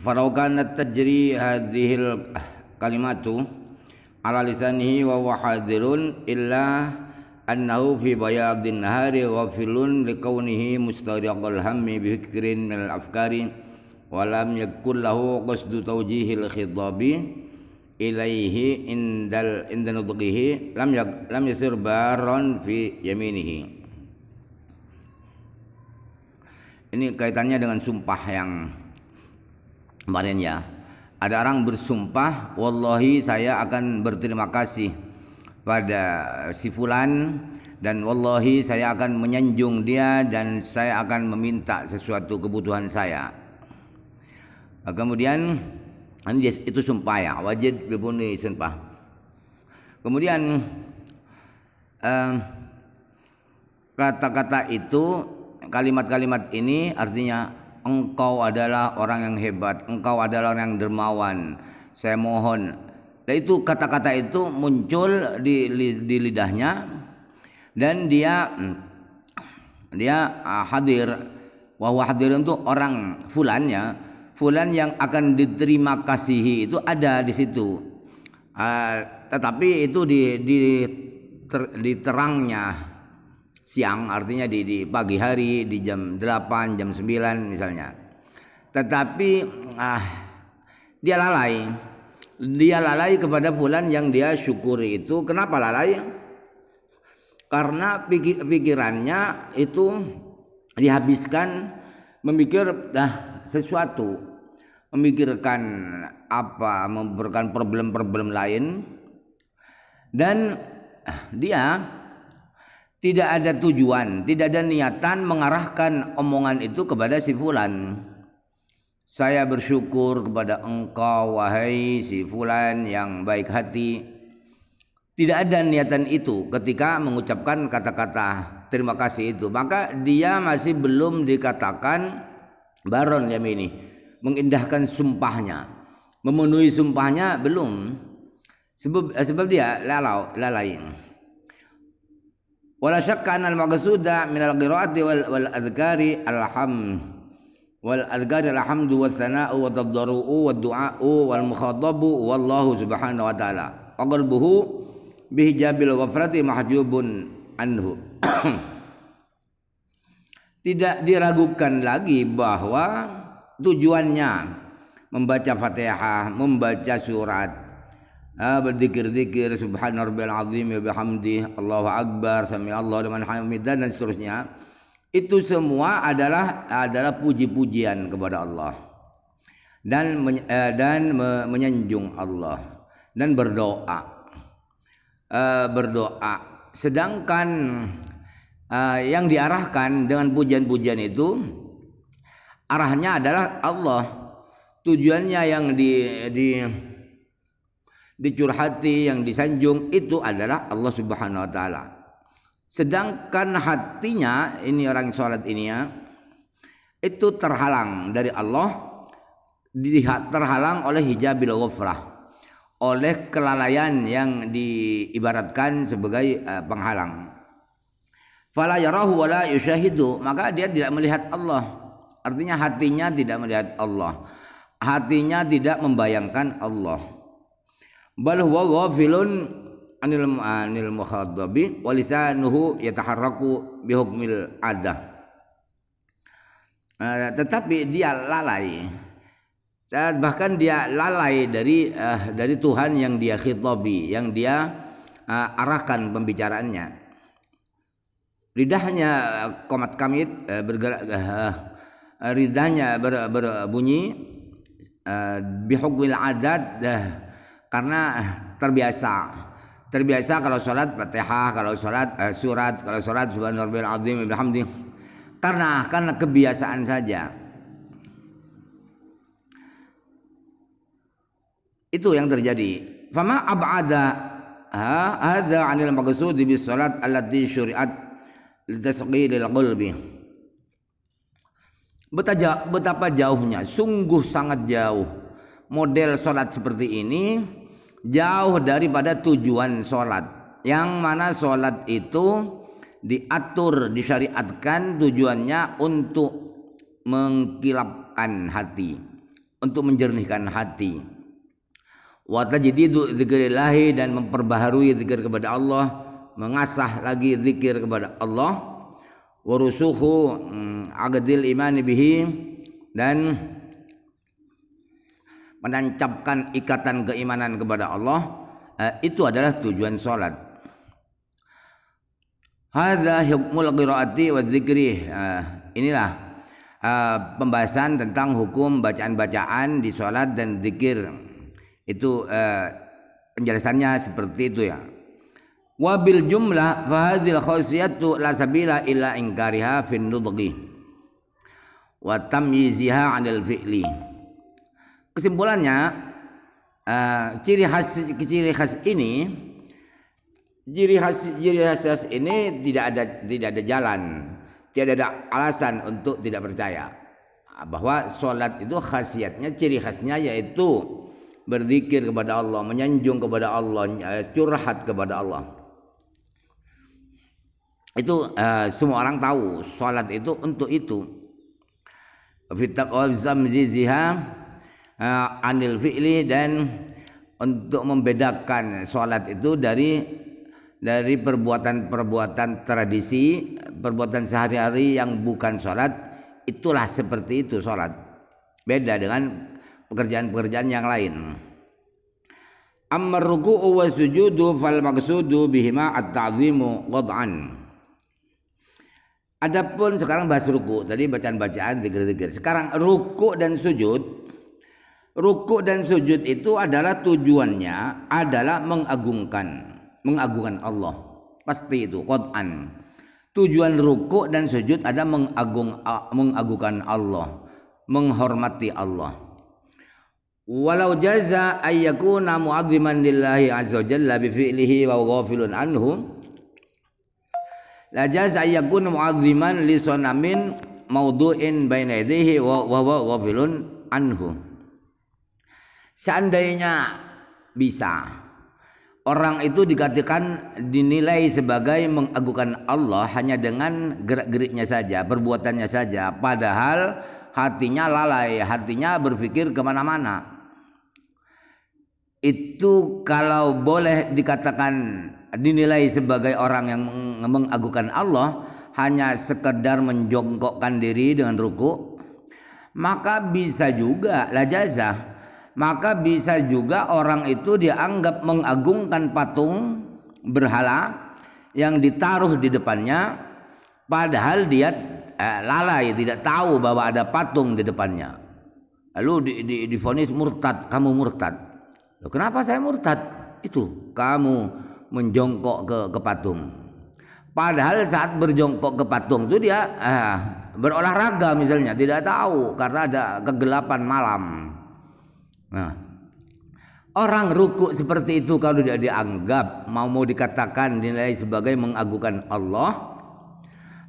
falau kanat tajri hadhil kalimatu ala lisanihi wa huwa hadirun illa annahu fi bayadin nahari ghafilun liqawnihi mustariqal hammi bi fikrin min al afkari wa lam yakul lahu qasdu tawjihil khidabi ilaihi indal indan nutqihi lam yak, lam yasir baron fi yaminihi ini kaitannya dengan sumpah yang kemarin ya. Ada orang bersumpah, wallahi saya akan berterima kasih pada si fulan dan wallahi saya akan menyanjung dia dan saya akan meminta sesuatu kebutuhan saya. Nah, kemudian itu sumpah ya, wajib dibunuh sumpah. Kemudian eh, kata-kata eh, itu kalimat-kalimat ini artinya engkau adalah orang yang hebat, engkau adalah orang yang dermawan. Saya mohon. Dan nah, itu kata-kata itu muncul di, di lidahnya dan dia dia ah, hadir bahwa hadir itu orang fulannya fulan yang akan diterima kasihi itu ada di situ uh, tetapi itu di, di ter, diterangnya siang artinya di, di pagi hari di jam 8 jam 9 misalnya tetapi ah dia lalai dia lalai kepada bulan yang dia syukuri itu kenapa lalai karena pikir, pikirannya itu dihabiskan memikir dah sesuatu memikirkan apa memikirkan problem-problem lain dan ah, dia tidak ada tujuan, tidak ada niatan mengarahkan omongan itu kepada si fulan. Saya bersyukur kepada engkau wahai si fulan yang baik hati. Tidak ada niatan itu ketika mengucapkan kata-kata terima kasih itu, maka dia masih belum dikatakan baron ini mengindahkan sumpahnya. Memenuhi sumpahnya belum. Sebab eh, sebab dia lalau, lalai. Wala syakka anal maqsuda al qiraati wal wal adhkari alham wal adhkari alhamdu was sana'u wa tadarru'u wa du'a'u wal mukhatabu wallahu subhanahu wa ta'ala. Wa qalbuhu hijabil ghafrati mahjubun anhu. Tidak diragukan lagi bahwa tujuannya membaca Fatihah, membaca surat, berzikir-zikir subhana rabbil azim wa ya bihamdi Allahu akbar sami Allah dengan hamidan dan seterusnya itu semua adalah adalah puji-pujian kepada Allah dan eh, dan menyanjung Allah dan berdoa eh, berdoa sedangkan eh, yang diarahkan dengan pujian-pujian itu arahnya adalah Allah tujuannya yang di, di dicurhati yang disanjung itu adalah Allah Subhanahu wa taala. Sedangkan hatinya ini orang yang sholat ini ya itu terhalang dari Allah dilihat terhalang oleh hijabil ghafrah oleh kelalaian yang diibaratkan sebagai eh, penghalang. Fala yarahu wala yushahidu, maka dia tidak melihat Allah. Artinya hatinya tidak melihat Allah. Hatinya tidak membayangkan Allah bal huwa ghafilun anil anil mukhaddabi wa lisanuhu yataharraku bihukmil adah uh, tetapi dia lalai dan bahkan dia lalai dari uh, dari Tuhan yang dia khitabi yang dia uh, arahkan pembicaraannya lidahnya komat kamit uh, bergerak uh, lidahnya ber, berbunyi uh, bihukmil adad uh, karena terbiasa terbiasa kalau sholat fatihah kalau sholat eh, surat kalau sholat subhanallah azim karena karena kebiasaan saja itu yang terjadi fama abada hadza anil maqsud bi sholat allati syuri'at litasqilil qalbi betapa jauhnya sungguh sangat jauh model sholat seperti ini jauh daripada tujuan sholat yang mana sholat itu diatur disyariatkan tujuannya untuk mengkilapkan hati untuk menjernihkan hati wa tajdidu dan memperbaharui zikir kepada Allah mengasah lagi zikir kepada Allah warusuhu mm, agadil imani bihi dan menancapkan ikatan keimanan kepada Allah eh, itu adalah tujuan sholat. Hadza hukmul qiraati wa dzikri. Eh, inilah eh, pembahasan tentang hukum bacaan-bacaan di sholat dan zikir. Itu penjelasannya seperti itu ya. Wabil jumlah fahadil khosiyatu la sabila illa ingkariha fin nudghi wa tamyiziha anil fi'li kesimpulannya uh, ciri khas ciri khas ini ciri khas ciri khas ini tidak ada tidak ada jalan tidak ada alasan untuk tidak percaya bahwa sholat itu khasiatnya ciri khasnya yaitu berzikir kepada Allah menyanjung kepada Allah eh, curhat kepada Allah itu uh, semua orang tahu sholat itu untuk itu fitak zamziziha uh, anil fi'li dan untuk membedakan sholat itu dari dari perbuatan-perbuatan tradisi, perbuatan sehari-hari yang bukan sholat, itulah seperti itu sholat. Beda dengan pekerjaan-pekerjaan yang lain. Amma ruku'u wa sujudu fal maqsudu bihima at-ta'zimu qad'an. Adapun sekarang bahas ruku, tadi bacaan-bacaan zikir-zikir. Sekarang ruku dan sujud Rukuk dan sujud itu adalah tujuannya adalah mengagungkan, mengagungkan Allah. Pasti itu qad'an. Tujuan rukuk dan sujud ada mengagung mengagungkan Allah, menghormati Allah. Walau jaza ayyakuna mu'azziman lillahi azza wa jalla bi fi'lihi wa ghafilun anhu la jaza ayyakuna mu'azziman li sanamin maudu'in baina yadihi wa wa ghafilun anhu. Seandainya bisa, orang itu dikatakan dinilai sebagai mengagukan Allah hanya dengan gerak-geriknya saja, perbuatannya saja. Padahal hatinya lalai, hatinya berpikir kemana-mana. Itu kalau boleh dikatakan dinilai sebagai orang yang mengagukan Allah hanya sekedar menjongkokkan diri dengan ruku maka bisa juga lah jazah maka bisa juga orang itu dianggap mengagungkan patung berhala yang ditaruh di depannya padahal dia eh, lalai tidak tahu bahwa ada patung di depannya lalu di, di, difonis murtad kamu murtad Loh, kenapa saya murtad itu kamu menjongkok ke, ke patung padahal saat berjongkok ke patung itu dia eh, berolahraga misalnya tidak tahu karena ada kegelapan malam Nah, orang ruku seperti itu kalau tidak dianggap mau mau dikatakan dinilai sebagai mengagukan Allah,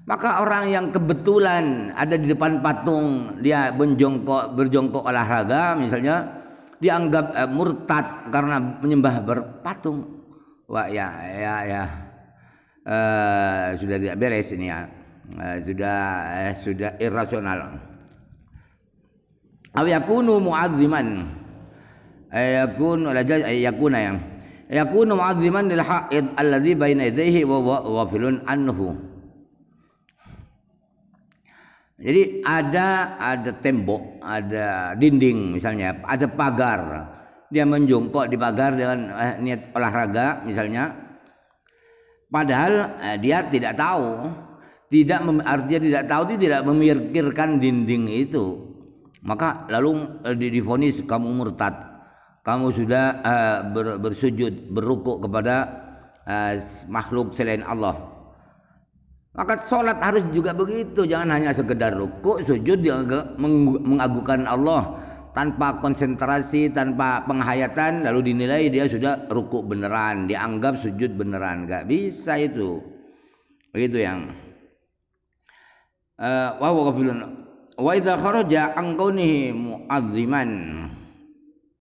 maka orang yang kebetulan ada di depan patung dia berjongkok berjongkok olahraga misalnya dianggap eh, murtad karena menyembah berpatung. Wah ya ya ya uh, sudah tidak beres ini ya. uh, sudah eh, sudah irasional. Awiyakunu muadziman ayakun jaz ayakuna yang yakunu mu'azziman lil haid alladhi baina yadayhi wa huwa ghafilun anhu jadi ada ada tembok, ada dinding misalnya, ada pagar. Dia menjongkok di pagar dengan eh, niat olahraga misalnya. Padahal eh, dia tidak tahu, tidak artinya tidak tahu dia tidak memikirkan dinding itu. Maka lalu eh, difonis kamu murtad kamu sudah uh, ber, bersujud berrukuk kepada uh, makhluk selain Allah maka sholat harus juga begitu jangan hanya sekedar rukuk sujud yang mengagukan Allah tanpa konsentrasi tanpa penghayatan lalu dinilai dia sudah rukuk beneran dianggap sujud beneran nggak bisa itu begitu yang eh, wa wa idza kharaja angkaunihi mu'azziman